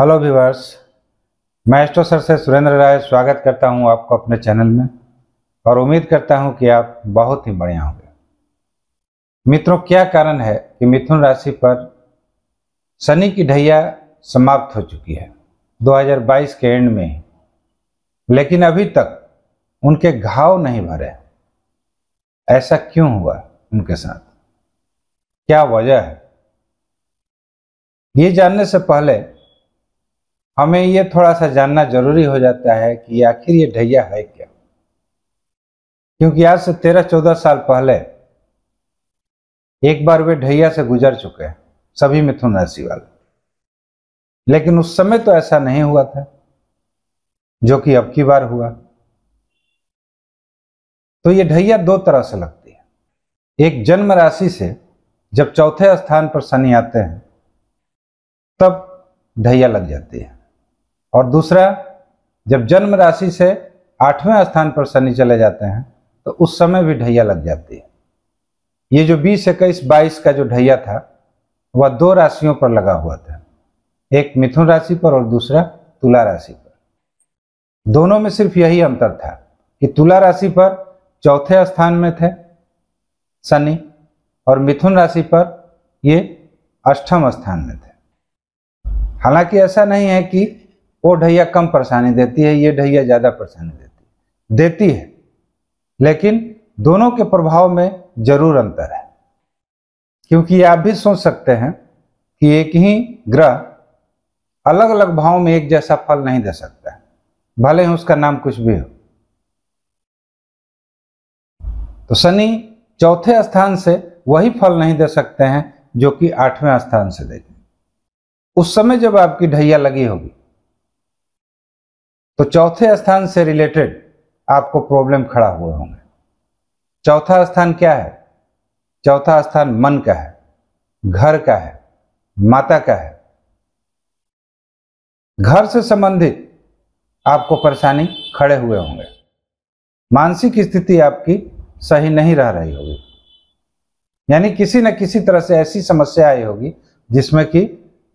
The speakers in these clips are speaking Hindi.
हेलो व्यूवर्स मैं एस्ट्रो सर से सुरेंद्र राय स्वागत करता हूं आपको अपने चैनल में और उम्मीद करता हूं कि आप बहुत ही बढ़िया होंगे मित्रों क्या कारण है कि मिथुन राशि पर शनि की ढैया समाप्त हो चुकी है 2022 के एंड में लेकिन अभी तक उनके घाव नहीं भरे ऐसा क्यों हुआ उनके साथ क्या वजह है ये जानने से पहले हमें ये थोड़ा सा जानना जरूरी हो जाता है कि आखिर ये ढैया है क्या क्योंकि आज से तेरह चौदह साल पहले एक बार वे ढैया से गुजर चुके हैं सभी मिथुन राशि वाले लेकिन उस समय तो ऐसा नहीं हुआ था जो कि अब की बार हुआ तो ये ढैया दो तरह से लगती है एक जन्म राशि से जब चौथे स्थान पर शनि आते हैं तब ढैया लग जाती है और दूसरा जब जन्म राशि से आठवें स्थान पर शनि चले जाते हैं तो उस समय भी ढैया लग जाती है ये जो बीस इक्कीस बाईस का जो ढैया था वह दो राशियों पर लगा हुआ था एक मिथुन राशि पर और दूसरा तुला राशि पर दोनों में सिर्फ यही अंतर था कि तुला राशि पर चौथे स्थान में थे शनि और मिथुन राशि पर ये अष्टम स्थान में थे हालांकि ऐसा नहीं है कि वो ढैया कम परेशानी देती है ये ढैया ज़्यादा परेशानी देती है देती है लेकिन दोनों के प्रभाव में जरूर अंतर है क्योंकि आप भी सोच सकते हैं कि एक ही ग्रह अलग अलग भाव में एक जैसा फल नहीं दे सकता है भले ही उसका नाम कुछ भी हो तो शनि चौथे स्थान से वही फल नहीं दे सकते हैं जो कि आठवें स्थान से देंगे उस समय जब आपकी ढैया लगी होगी तो चौथे स्थान से रिलेटेड आपको प्रॉब्लम खड़ा हुए होंगे चौथा स्थान क्या है चौथा स्थान मन का है घर का है माता का है घर से संबंधित आपको परेशानी खड़े हुए होंगे मानसिक स्थिति आपकी सही नहीं रह रही होगी यानी किसी न किसी तरह से ऐसी समस्या आई होगी जिसमें कि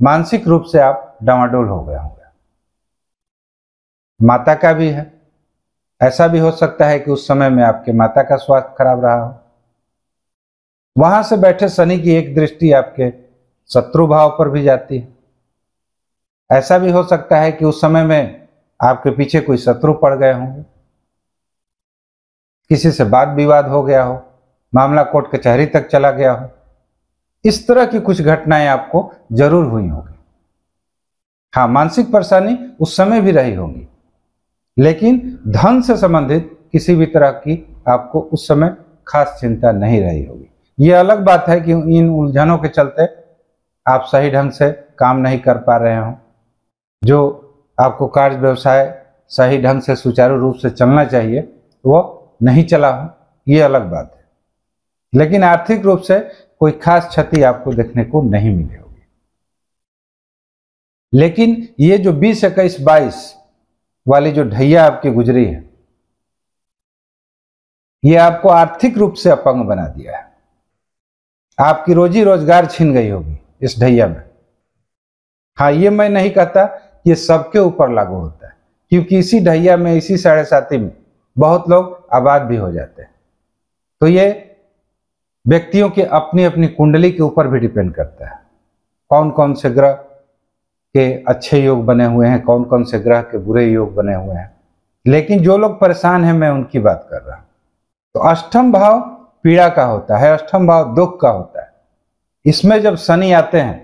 मानसिक रूप से आप डवाडोल हो गए होंगे माता का भी है ऐसा भी हो सकता है कि उस समय में आपके माता का स्वास्थ्य खराब रहा हो वहां से बैठे शनि की एक दृष्टि आपके शत्रु भाव पर भी जाती है ऐसा भी हो सकता है कि उस समय में आपके पीछे कोई शत्रु पड़ गए होंगे किसी से बात विवाद हो गया हो मामला कोर्ट कचहरी तक चला गया हो इस तरह की कुछ घटनाएं आपको जरूर हुई होगी हाँ मानसिक परेशानी उस समय भी रही होगी लेकिन धन से संबंधित किसी भी तरह की आपको उस समय खास चिंता नहीं रही होगी ये अलग बात है कि इन उलझनों के चलते आप सही ढंग से काम नहीं कर पा रहे हो जो आपको कार्य व्यवसाय सही ढंग से सुचारू रूप से चलना चाहिए वो नहीं चला हो ये अलग बात है लेकिन आर्थिक रूप से कोई खास क्षति आपको देखने को नहीं मिली होगी लेकिन ये जो बीस इक्कीस बाईस वाली जो ढैया आपकी गुजरी है ये आपको आर्थिक रूप से अपंग बना दिया है आपकी रोजी रोजगार छिन गई होगी इस ढैया में हाँ ये मैं नहीं कहता ये सबके ऊपर लागू होता है क्योंकि इसी ढैया में इसी साढ़े साथी में बहुत लोग आबाद भी हो जाते हैं तो ये व्यक्तियों के अपनी अपनी कुंडली के ऊपर भी डिपेंड करता है कौन कौन से ग्रह के अच्छे योग बने हुए हैं कौन कौन से ग्रह के बुरे योग बने हुए हैं लेकिन जो लोग परेशान हैं मैं उनकी बात कर रहा हूं तो अष्टम भाव पीड़ा का होता है अष्टम भाव दुख का होता है इसमें जब शनि आते हैं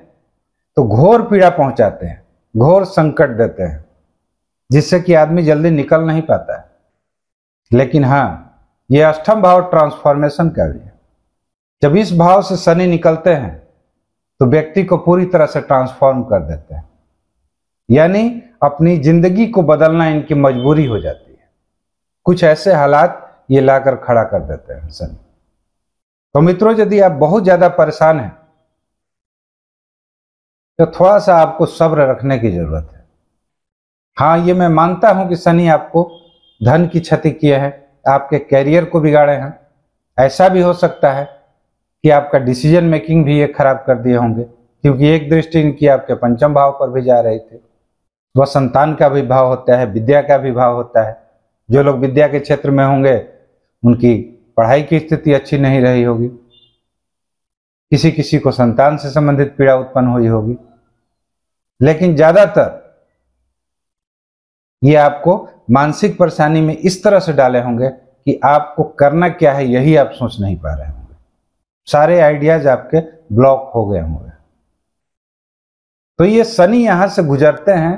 तो घोर पीड़ा पहुंचाते हैं घोर संकट देते हैं जिससे कि आदमी जल्दी निकल नहीं पाता है लेकिन हाँ ये अष्टम भाव ट्रांसफॉर्मेशन का भी है जब इस भाव से शनि निकलते हैं तो व्यक्ति को पूरी तरह से ट्रांसफॉर्म कर देते हैं यानी अपनी जिंदगी को बदलना इनकी मजबूरी हो जाती है कुछ ऐसे हालात ये लाकर खड़ा कर देते हैं सन तो मित्रों यदि आप बहुत ज्यादा परेशान हैं तो थोड़ा सा आपको सब्र रखने की जरूरत है हाँ ये मैं मानता हूं कि शनि आपको धन की क्षति किए हैं आपके कैरियर को बिगाड़े हैं ऐसा भी हो सकता है कि आपका डिसीजन मेकिंग भी ये खराब कर दिए होंगे क्योंकि एक दृष्टि इनकी आपके पंचम भाव पर भी जा रही थी वह संतान का भी भाव होता है विद्या का भी भाव होता है जो लोग विद्या के क्षेत्र में होंगे उनकी पढ़ाई की स्थिति अच्छी नहीं रही होगी किसी किसी को संतान से संबंधित पीड़ा उत्पन्न हुई होगी लेकिन ज्यादातर ये आपको मानसिक परेशानी में इस तरह से डाले होंगे कि आपको करना क्या है यही आप सोच नहीं पा रहे होंगे सारे आइडियाज आपके ब्लॉक हो गए होंगे तो ये शनि यहां से गुजरते हैं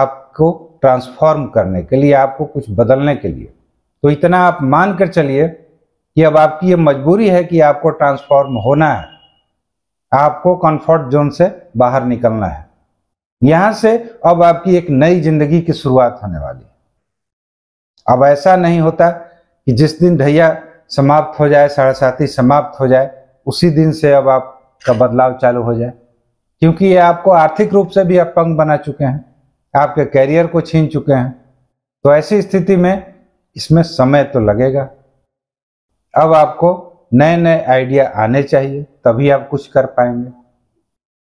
आपको ट्रांसफॉर्म करने के लिए आपको कुछ बदलने के लिए तो इतना आप मान कर चलिए कि अब आपकी ये मजबूरी है कि आपको ट्रांसफॉर्म होना है आपको कंफर्ट जोन से बाहर निकलना है यहां से अब आपकी एक नई जिंदगी की शुरुआत होने वाली अब ऐसा नहीं होता कि जिस दिन ढैया समाप्त हो जाए साढ़े साथी समाप्त हो जाए उसी दिन से अब आपका बदलाव चालू हो जाए क्योंकि ये आपको आर्थिक रूप से भी अपंग बना चुके हैं आपके कैरियर को छीन चुके हैं तो ऐसी स्थिति में इसमें समय तो लगेगा अब आपको नए नए आइडिया आने चाहिए तभी आप कुछ कर पाएंगे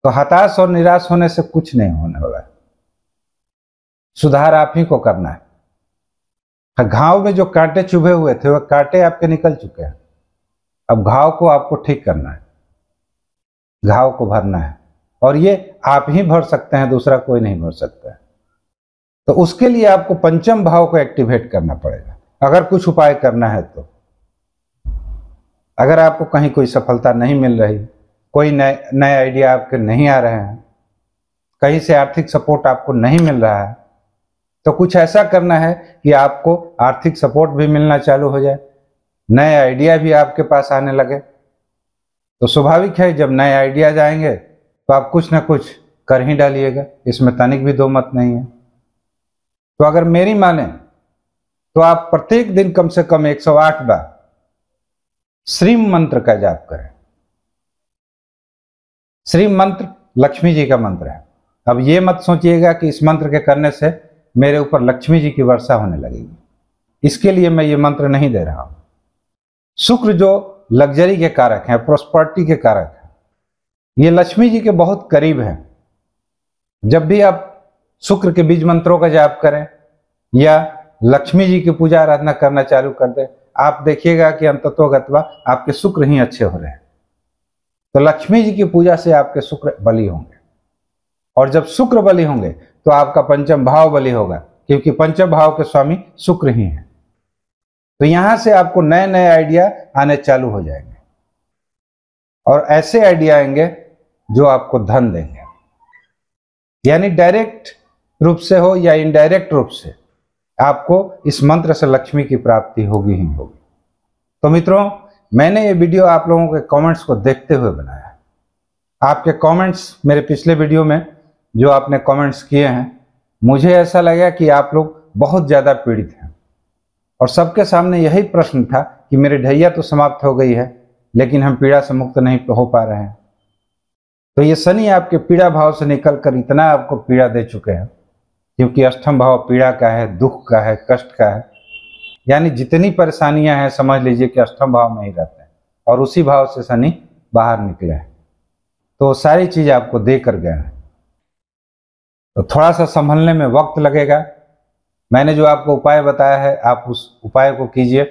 तो हताश और निराश होने से कुछ नहीं होने वाला है सुधार आप ही को करना है हाँ, घाव में जो कांटे चुभे हुए थे वह कांटे आपके निकल चुके हैं अब घाव को आपको ठीक करना है घाव को भरना है और ये आप ही भर सकते हैं दूसरा कोई नहीं भर सकता है तो उसके लिए आपको पंचम भाव को एक्टिवेट करना पड़ेगा अगर कुछ उपाय करना है तो अगर आपको कहीं कोई सफलता नहीं मिल रही कोई नए नए आइडिया आपके नहीं आ रहे हैं कहीं से आर्थिक सपोर्ट आपको नहीं मिल रहा है तो कुछ ऐसा करना है कि आपको आर्थिक सपोर्ट भी मिलना चालू हो जाए नए आइडिया भी आपके पास आने लगे तो स्वाभाविक है जब नए आइडियाज आएंगे तो आप कुछ ना कुछ कर ही डालिएगा इसमें तनिक भी दो मत नहीं है तो अगर मेरी माने तो आप प्रत्येक दिन कम से कम 108 बार श्री मंत्र का जाप करें श्री मंत्र लक्ष्मी जी का मंत्र है अब ये मत सोचिएगा कि इस मंत्र के करने से मेरे ऊपर लक्ष्मी जी की वर्षा होने लगेगी इसके लिए मैं ये मंत्र नहीं दे रहा हूं शुक्र जो लग्जरी के कारक हैं प्रोस्पर्टी के कारक हैं ये लक्ष्मी जी के बहुत करीब हैं जब भी आप शुक्र के बीज मंत्रों का जाप करें या लक्ष्मी जी की पूजा आराधना करना चालू कर दें आप देखिएगा कि अंततोगतवा आपके शुक्र ही अच्छे हो रहे हैं तो लक्ष्मी जी की पूजा से आपके शुक्र बली होंगे और जब शुक्र बलि होंगे तो आपका पंचम भाव बली होगा क्योंकि पंचम भाव के स्वामी शुक्र ही हैं तो यहां से आपको नए नए आइडिया आने चालू हो जाएंगे और ऐसे आइडिया आएंगे जो आपको धन देंगे यानी डायरेक्ट रूप से हो या इनडायरेक्ट रूप से आपको इस मंत्र से लक्ष्मी की प्राप्ति होगी ही होगी तो मित्रों मैंने ये वीडियो आप लोगों के कमेंट्स को देखते हुए बनाया आपके कमेंट्स मेरे पिछले वीडियो में जो आपने कमेंट्स किए हैं मुझे ऐसा लगा कि आप लोग बहुत ज़्यादा पीड़ित हैं और सबके सामने यही प्रश्न था कि मेरे ढैया तो समाप्त हो गई है लेकिन हम पीड़ा से मुक्त नहीं हो पा रहे हैं तो ये शनि आपके पीड़ा भाव से निकल कर इतना आपको पीड़ा दे चुके हैं क्योंकि अष्टम भाव पीड़ा का है दुख का है कष्ट का है यानी जितनी परेशानियां हैं समझ लीजिए कि अष्टम भाव में ही रहते हैं और उसी भाव से शनि बाहर निकले हैं तो सारी चीज़ आपको दे कर गए हैं तो थोड़ा सा संभलने में वक्त लगेगा मैंने जो आपको उपाय बताया है आप उस उपाय को कीजिए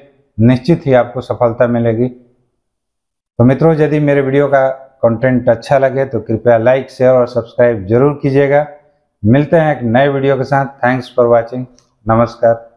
निश्चित ही आपको सफलता मिलेगी तो मित्रों यदि मेरे वीडियो का कंटेंट अच्छा लगे तो कृपया लाइक शेयर और सब्सक्राइब जरूर कीजिएगा मिलते हैं एक नए वीडियो के साथ थैंक्स फॉर वॉचिंग नमस्कार